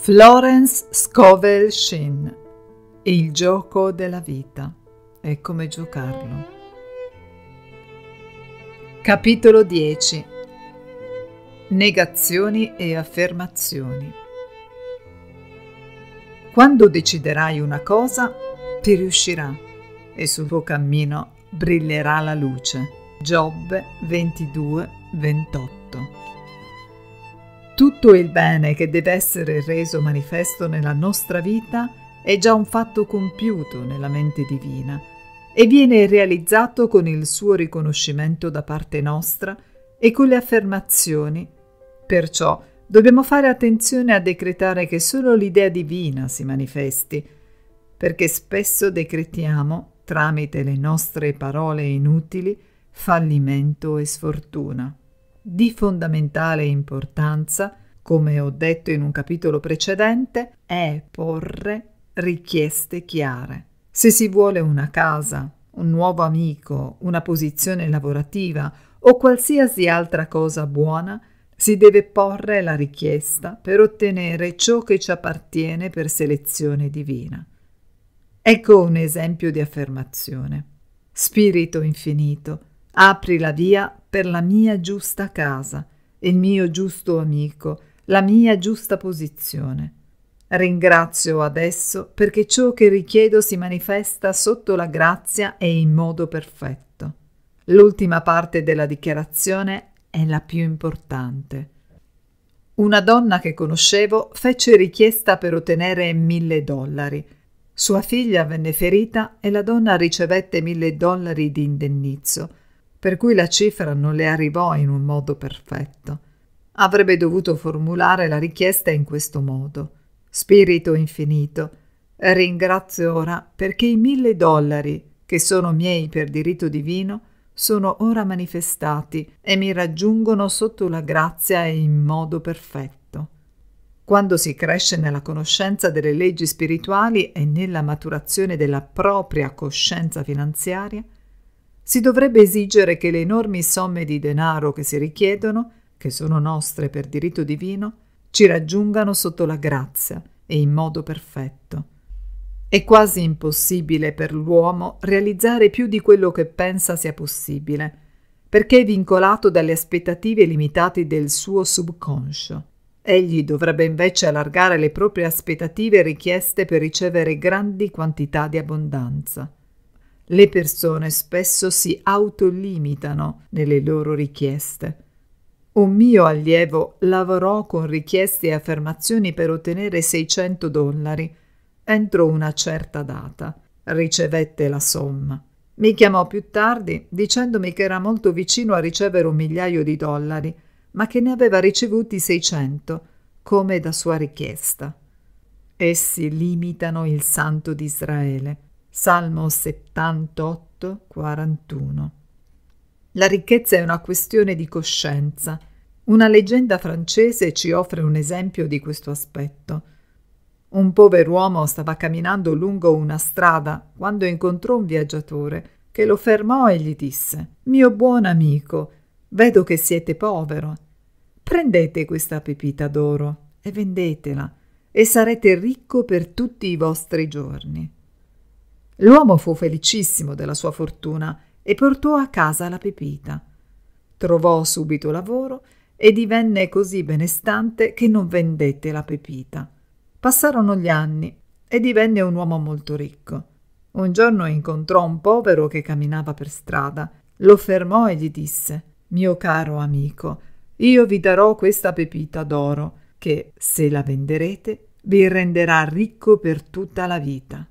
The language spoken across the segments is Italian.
Florence Scovel Shin Il gioco della vita e come giocarlo. Capitolo 10 Negazioni e affermazioni Quando deciderai una cosa, ti riuscirà e sul tuo cammino brillerà la luce. Giobbe 22 28 tutto il bene che deve essere reso manifesto nella nostra vita è già un fatto compiuto nella mente divina e viene realizzato con il suo riconoscimento da parte nostra e con le affermazioni. Perciò dobbiamo fare attenzione a decretare che solo l'idea divina si manifesti, perché spesso decretiamo, tramite le nostre parole inutili, fallimento e sfortuna di fondamentale importanza, come ho detto in un capitolo precedente, è porre richieste chiare. Se si vuole una casa, un nuovo amico, una posizione lavorativa o qualsiasi altra cosa buona, si deve porre la richiesta per ottenere ciò che ci appartiene per selezione divina. Ecco un esempio di affermazione. Spirito infinito, apri la via per la mia giusta casa, il mio giusto amico, la mia giusta posizione. Ringrazio adesso perché ciò che richiedo si manifesta sotto la grazia e in modo perfetto. L'ultima parte della dichiarazione è la più importante. Una donna che conoscevo fece richiesta per ottenere mille dollari. Sua figlia venne ferita e la donna ricevette mille dollari di indennizzo per cui la cifra non le arrivò in un modo perfetto. Avrebbe dovuto formulare la richiesta in questo modo. Spirito infinito, ringrazio ora perché i mille dollari, che sono miei per diritto divino, sono ora manifestati e mi raggiungono sotto la grazia e in modo perfetto. Quando si cresce nella conoscenza delle leggi spirituali e nella maturazione della propria coscienza finanziaria, si dovrebbe esigere che le enormi somme di denaro che si richiedono, che sono nostre per diritto divino, ci raggiungano sotto la grazia e in modo perfetto. È quasi impossibile per l'uomo realizzare più di quello che pensa sia possibile, perché è vincolato dalle aspettative limitate del suo subconscio. Egli dovrebbe invece allargare le proprie aspettative richieste per ricevere grandi quantità di abbondanza. Le persone spesso si autolimitano nelle loro richieste. Un mio allievo lavorò con richieste e affermazioni per ottenere 600 dollari entro una certa data. Ricevette la somma. Mi chiamò più tardi dicendomi che era molto vicino a ricevere un migliaio di dollari, ma che ne aveva ricevuti 600, come da sua richiesta. Essi limitano il santo di Israele. Salmo 78, 41. La ricchezza è una questione di coscienza. Una leggenda francese ci offre un esempio di questo aspetto. Un povero uomo stava camminando lungo una strada quando incontrò un viaggiatore che lo fermò e gli disse Mio buon amico, vedo che siete povero. Prendete questa pepita d'oro e vendetela e sarete ricco per tutti i vostri giorni. L'uomo fu felicissimo della sua fortuna e portò a casa la pepita. Trovò subito lavoro e divenne così benestante che non vendette la pepita. Passarono gli anni e divenne un uomo molto ricco. Un giorno incontrò un povero che camminava per strada, lo fermò e gli disse Mio caro amico, io vi darò questa pepita d'oro, che, se la venderete, vi renderà ricco per tutta la vita.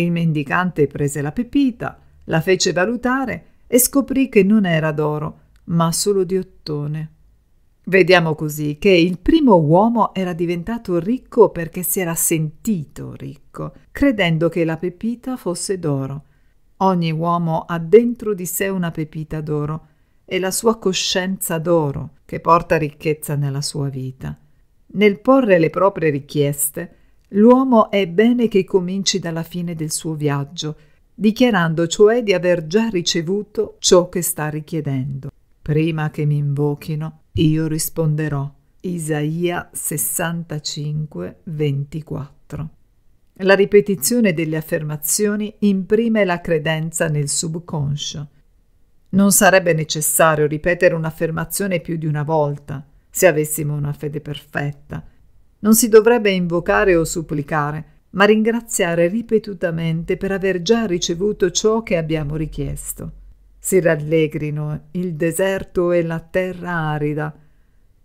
Il mendicante prese la pepita, la fece valutare e scoprì che non era d'oro, ma solo di ottone. Vediamo così che il primo uomo era diventato ricco perché si era sentito ricco, credendo che la pepita fosse d'oro. Ogni uomo ha dentro di sé una pepita d'oro e la sua coscienza d'oro che porta ricchezza nella sua vita. Nel porre le proprie richieste, L'uomo è bene che cominci dalla fine del suo viaggio, dichiarando cioè di aver già ricevuto ciò che sta richiedendo. Prima che mi invochino, io risponderò. Isaia 65, 24. La ripetizione delle affermazioni imprime la credenza nel subconscio. Non sarebbe necessario ripetere un'affermazione più di una volta se avessimo una fede perfetta non si dovrebbe invocare o supplicare, ma ringraziare ripetutamente per aver già ricevuto ciò che abbiamo richiesto. Si rallegrino il deserto e la terra arida,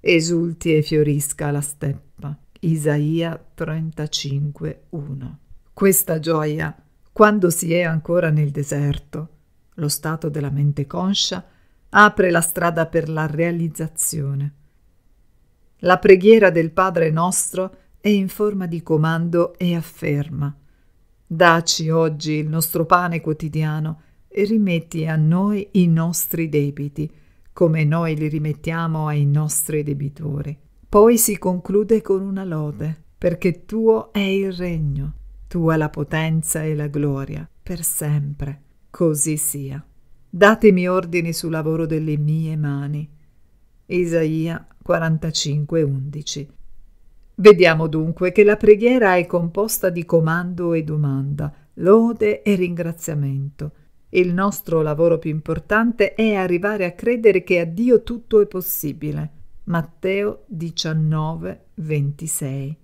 esulti e fiorisca la steppa. Isaia 35:1. Questa gioia, quando si è ancora nel deserto, lo stato della mente conscia, apre la strada per la realizzazione. La preghiera del Padre nostro è in forma di comando e afferma. Daci oggi il nostro pane quotidiano e rimetti a noi i nostri debiti, come noi li rimettiamo ai nostri debitori. Poi si conclude con una lode, perché tuo è il regno, tua la potenza e la gloria, per sempre. Così sia. Datemi ordini sul lavoro delle mie mani Isaia 45:11. Vediamo dunque che la preghiera è composta di comando e domanda, lode e ringraziamento. Il nostro lavoro più importante è arrivare a credere che a Dio tutto è possibile. Matteo 19:26.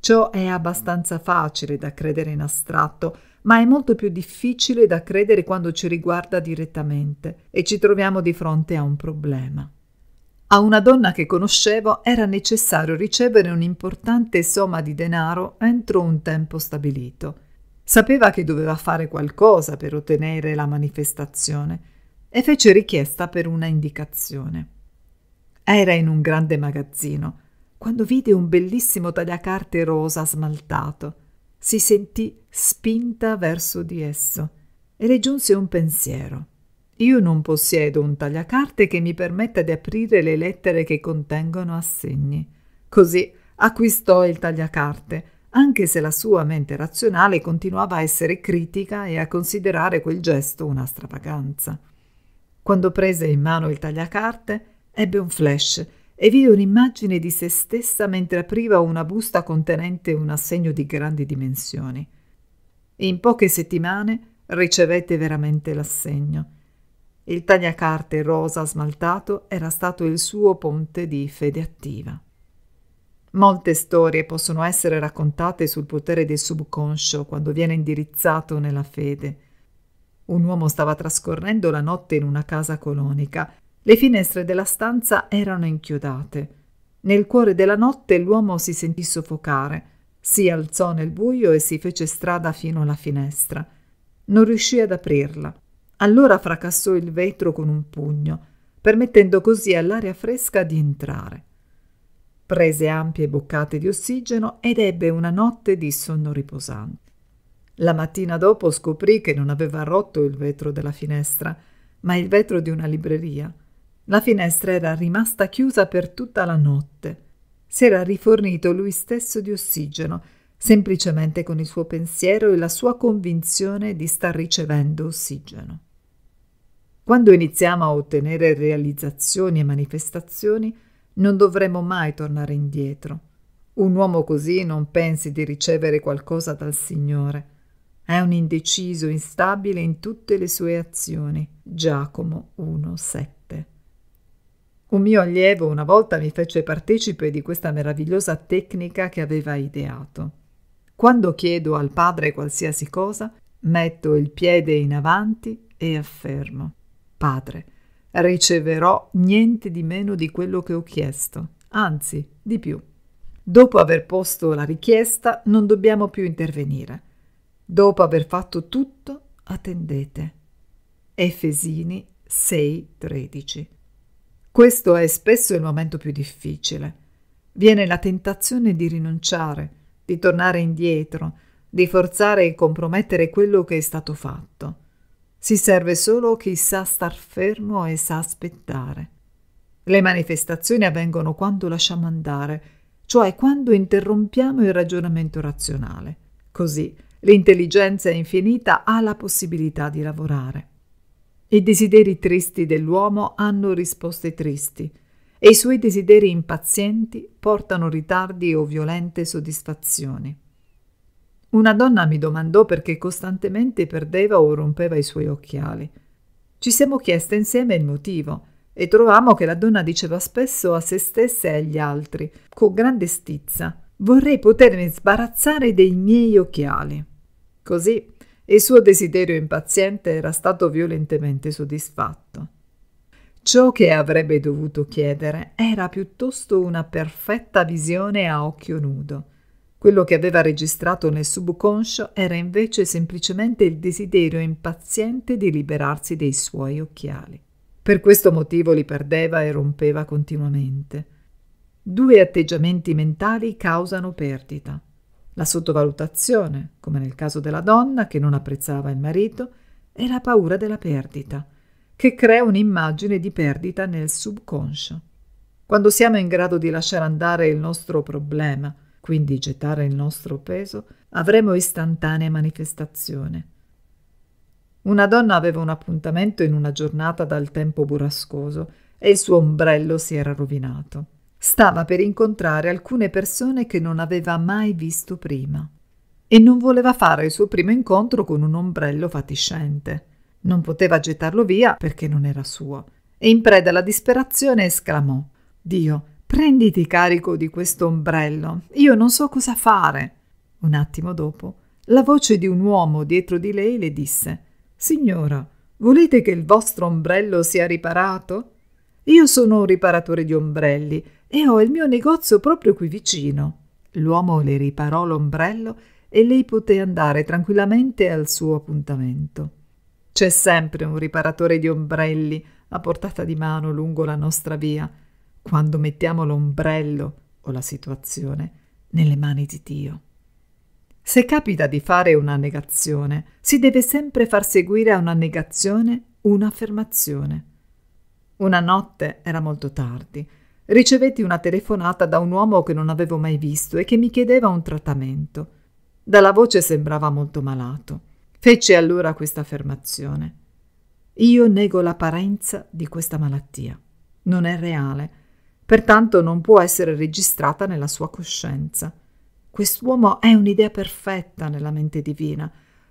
Ciò è abbastanza facile da credere in astratto, ma è molto più difficile da credere quando ci riguarda direttamente e ci troviamo di fronte a un problema. A una donna che conoscevo era necessario ricevere un'importante somma di denaro entro un tempo stabilito. Sapeva che doveva fare qualcosa per ottenere la manifestazione e fece richiesta per una indicazione. Era in un grande magazzino quando vide un bellissimo tagliacarte rosa smaltato. Si sentì spinta verso di esso e le giunse un pensiero. Io non possiedo un tagliacarte che mi permetta di aprire le lettere che contengono assegni. Così acquistò il tagliacarte, anche se la sua mente razionale continuava a essere critica e a considerare quel gesto una stravaganza. Quando prese in mano il tagliacarte, ebbe un flash e vide un'immagine di se stessa mentre apriva una busta contenente un assegno di grandi dimensioni. In poche settimane ricevette veramente l'assegno il tagliacarte rosa smaltato era stato il suo ponte di fede attiva. Molte storie possono essere raccontate sul potere del subconscio quando viene indirizzato nella fede. Un uomo stava trascorrendo la notte in una casa colonica. Le finestre della stanza erano inchiodate. Nel cuore della notte l'uomo si sentì soffocare. Si alzò nel buio e si fece strada fino alla finestra. Non riuscì ad aprirla. Allora fracassò il vetro con un pugno, permettendo così all'aria fresca di entrare. Prese ampie boccate di ossigeno ed ebbe una notte di sonno riposante. La mattina dopo scoprì che non aveva rotto il vetro della finestra, ma il vetro di una libreria. La finestra era rimasta chiusa per tutta la notte. Si era rifornito lui stesso di ossigeno, semplicemente con il suo pensiero e la sua convinzione di star ricevendo ossigeno. Quando iniziamo a ottenere realizzazioni e manifestazioni, non dovremo mai tornare indietro. Un uomo così non pensi di ricevere qualcosa dal Signore. È un indeciso, instabile in tutte le sue azioni. Giacomo 1,7. Un mio allievo una volta mi fece partecipe di questa meravigliosa tecnica che aveva ideato. Quando chiedo al Padre qualsiasi cosa, metto il piede in avanti e affermo. Padre, riceverò niente di meno di quello che ho chiesto, anzi di più. Dopo aver posto la richiesta non dobbiamo più intervenire. Dopo aver fatto tutto, attendete. Efesini 6:13. Questo è spesso il momento più difficile. Viene la tentazione di rinunciare, di tornare indietro, di forzare e compromettere quello che è stato fatto. Si serve solo chi sa star fermo e sa aspettare. Le manifestazioni avvengono quando lasciamo andare, cioè quando interrompiamo il ragionamento razionale. Così l'intelligenza infinita ha la possibilità di lavorare. I desideri tristi dell'uomo hanno risposte tristi e i suoi desideri impazienti portano ritardi o violente soddisfazioni. Una donna mi domandò perché costantemente perdeva o rompeva i suoi occhiali. Ci siamo chieste insieme il motivo e trovammo che la donna diceva spesso a se stessa e agli altri, con grande stizza, vorrei potermi sbarazzare dei miei occhiali. Così il suo desiderio impaziente era stato violentemente soddisfatto. Ciò che avrebbe dovuto chiedere era piuttosto una perfetta visione a occhio nudo quello che aveva registrato nel subconscio era invece semplicemente il desiderio impaziente di liberarsi dei suoi occhiali. Per questo motivo li perdeva e rompeva continuamente. Due atteggiamenti mentali causano perdita. La sottovalutazione, come nel caso della donna che non apprezzava il marito, e la paura della perdita, che crea un'immagine di perdita nel subconscio. Quando siamo in grado di lasciare andare il nostro problema, quindi gettare il nostro peso, avremo istantanea manifestazione. Una donna aveva un appuntamento in una giornata dal tempo burrascoso e il suo ombrello si era rovinato. Stava per incontrare alcune persone che non aveva mai visto prima e non voleva fare il suo primo incontro con un ombrello fatiscente. Non poteva gettarlo via perché non era suo e in preda alla disperazione esclamò Dio, Prenditi carico di questo ombrello, io non so cosa fare. Un attimo dopo, la voce di un uomo dietro di lei le disse Signora, volete che il vostro ombrello sia riparato? Io sono un riparatore di ombrelli e ho il mio negozio proprio qui vicino. L'uomo le riparò l'ombrello e lei poté andare tranquillamente al suo appuntamento. C'è sempre un riparatore di ombrelli a portata di mano lungo la nostra via quando mettiamo l'ombrello o la situazione nelle mani di Dio. Se capita di fare una negazione, si deve sempre far seguire a una negazione un'affermazione. Una notte era molto tardi. Ricevetti una telefonata da un uomo che non avevo mai visto e che mi chiedeva un trattamento. Dalla voce sembrava molto malato. Fece allora questa affermazione. Io nego l'apparenza di questa malattia. Non è reale pertanto non può essere registrata nella sua coscienza. Quest'uomo è un'idea perfetta nella mente divina,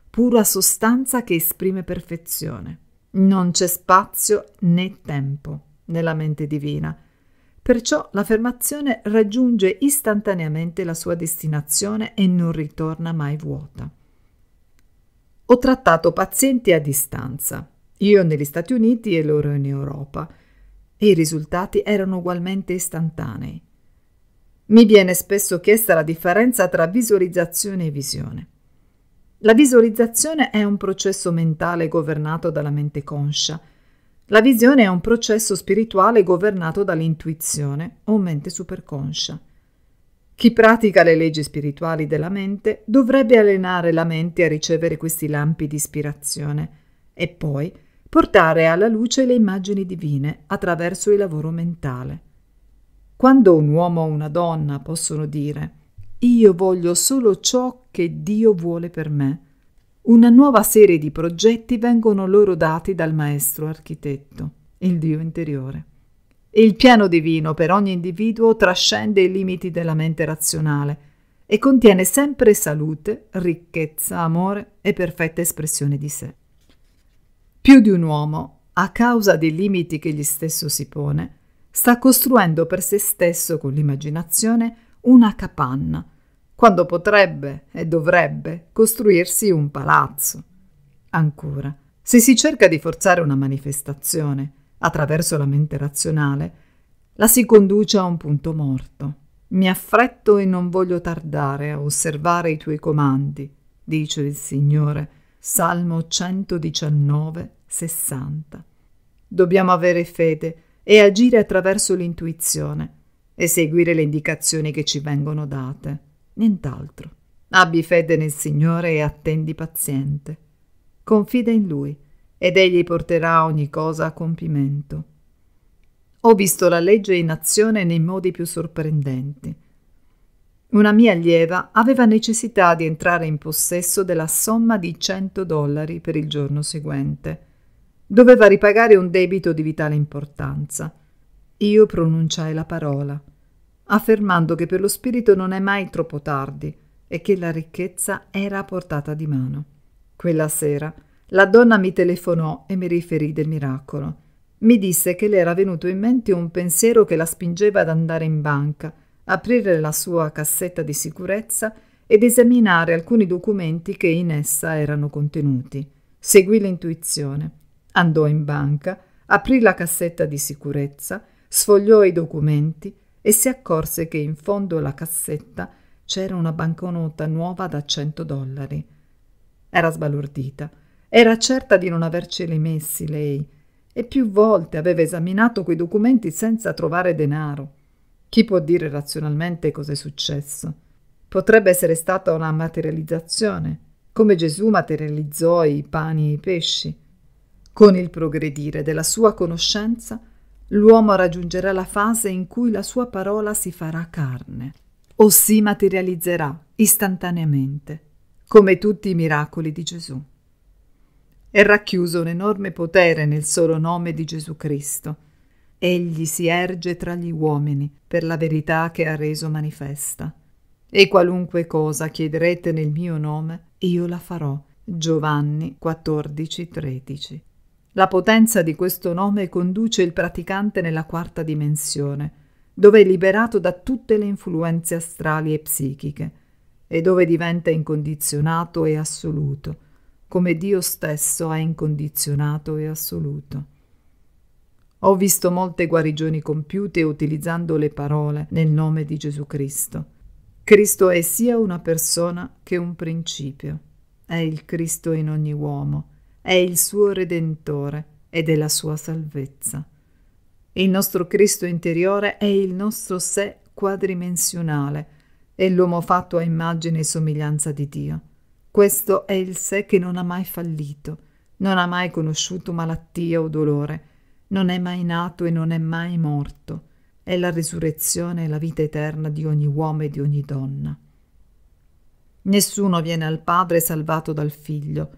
pura sostanza che esprime perfezione. Non c'è spazio né tempo nella mente divina. Perciò l'affermazione raggiunge istantaneamente la sua destinazione e non ritorna mai vuota. Ho trattato pazienti a distanza, io negli Stati Uniti e loro in Europa e i risultati erano ugualmente istantanei. Mi viene spesso chiesta la differenza tra visualizzazione e visione. La visualizzazione è un processo mentale governato dalla mente conscia. La visione è un processo spirituale governato dall'intuizione o mente superconscia. Chi pratica le leggi spirituali della mente dovrebbe allenare la mente a ricevere questi lampi di ispirazione e poi portare alla luce le immagini divine attraverso il lavoro mentale. Quando un uomo o una donna possono dire io voglio solo ciò che Dio vuole per me, una nuova serie di progetti vengono loro dati dal maestro architetto, il Dio interiore. Il piano divino per ogni individuo trascende i limiti della mente razionale e contiene sempre salute, ricchezza, amore e perfetta espressione di sé. Più di un uomo, a causa dei limiti che gli stesso si pone, sta costruendo per se stesso con l'immaginazione una capanna, quando potrebbe e dovrebbe costruirsi un palazzo. Ancora, se si cerca di forzare una manifestazione attraverso la mente razionale, la si conduce a un punto morto. Mi affretto e non voglio tardare a osservare i tuoi comandi, dice il Signore, Salmo 119, 60. Dobbiamo avere fede e agire attraverso l'intuizione e seguire le indicazioni che ci vengono date, nient'altro. Abbi fede nel Signore e attendi paziente. Confida in Lui ed Egli porterà ogni cosa a compimento. Ho visto la legge in azione nei modi più sorprendenti. Una mia allieva aveva necessità di entrare in possesso della somma di 100 dollari per il giorno seguente. Doveva ripagare un debito di vitale importanza. Io pronunciai la parola, affermando che per lo spirito non è mai troppo tardi e che la ricchezza era a portata di mano. Quella sera la donna mi telefonò e mi riferì del miracolo. Mi disse che le era venuto in mente un pensiero che la spingeva ad andare in banca – aprire la sua cassetta di sicurezza ed esaminare alcuni documenti che in essa erano contenuti. Seguì l'intuizione. Andò in banca, aprì la cassetta di sicurezza, sfogliò i documenti e si accorse che in fondo alla cassetta c'era una banconota nuova da 100 dollari. Era sbalordita. Era certa di non averceli messi lei e più volte aveva esaminato quei documenti senza trovare denaro. Chi può dire razionalmente cosa è successo? Potrebbe essere stata una materializzazione, come Gesù materializzò i pani e i pesci. Con il progredire della sua conoscenza, l'uomo raggiungerà la fase in cui la sua parola si farà carne o si materializzerà istantaneamente, come tutti i miracoli di Gesù. È racchiuso un enorme potere nel solo nome di Gesù Cristo egli si erge tra gli uomini per la verità che ha reso manifesta. E qualunque cosa chiederete nel mio nome, io la farò. Giovanni 14:13. La potenza di questo nome conduce il praticante nella quarta dimensione, dove è liberato da tutte le influenze astrali e psichiche, e dove diventa incondizionato e assoluto, come Dio stesso è incondizionato e assoluto. Ho visto molte guarigioni compiute utilizzando le parole nel nome di Gesù Cristo. Cristo è sia una persona che un principio. È il Cristo in ogni uomo, è il suo Redentore ed è la sua salvezza. Il nostro Cristo interiore è il nostro sé quadrimensionale, è l'uomo fatto a immagine e somiglianza di Dio. Questo è il sé che non ha mai fallito, non ha mai conosciuto malattia o dolore, non è mai nato e non è mai morto. È la risurrezione e la vita eterna di ogni uomo e di ogni donna. Nessuno viene al Padre salvato dal Figlio.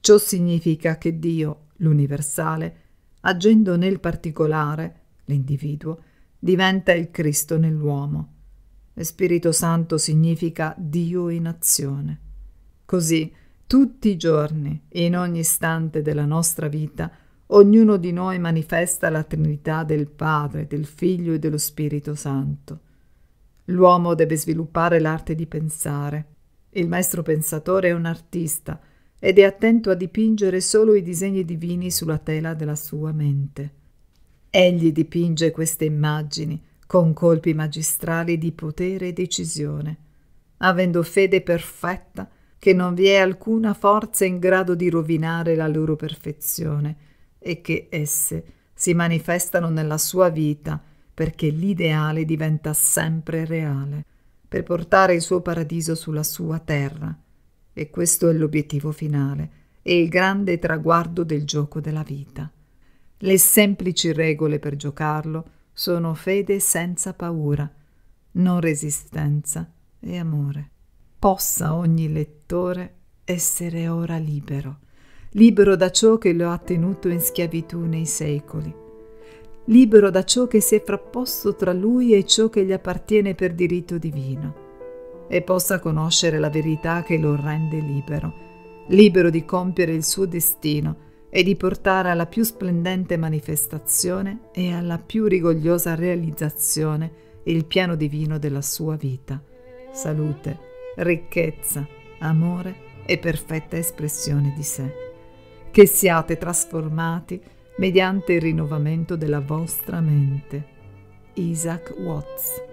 Ciò significa che Dio, l'universale, agendo nel particolare, l'individuo, diventa il Cristo nell'uomo. E Spirito Santo significa Dio in azione. Così, tutti i giorni, in ogni istante della nostra vita, Ognuno di noi manifesta la Trinità del Padre, del Figlio e dello Spirito Santo. L'uomo deve sviluppare l'arte di pensare. Il maestro pensatore è un artista ed è attento a dipingere solo i disegni divini sulla tela della sua mente. Egli dipinge queste immagini con colpi magistrali di potere e decisione, avendo fede perfetta che non vi è alcuna forza in grado di rovinare la loro perfezione e che esse si manifestano nella sua vita perché l'ideale diventa sempre reale, per portare il suo paradiso sulla sua terra. E questo è l'obiettivo finale e il grande traguardo del gioco della vita. Le semplici regole per giocarlo sono fede senza paura, non resistenza e amore. Possa ogni lettore essere ora libero libero da ciò che lo ha tenuto in schiavitù nei secoli, libero da ciò che si è frapposto tra lui e ciò che gli appartiene per diritto divino, e possa conoscere la verità che lo rende libero, libero di compiere il suo destino e di portare alla più splendente manifestazione e alla più rigogliosa realizzazione il piano divino della sua vita, salute, ricchezza, amore e perfetta espressione di sé che siate trasformati mediante il rinnovamento della vostra mente. Isaac Watts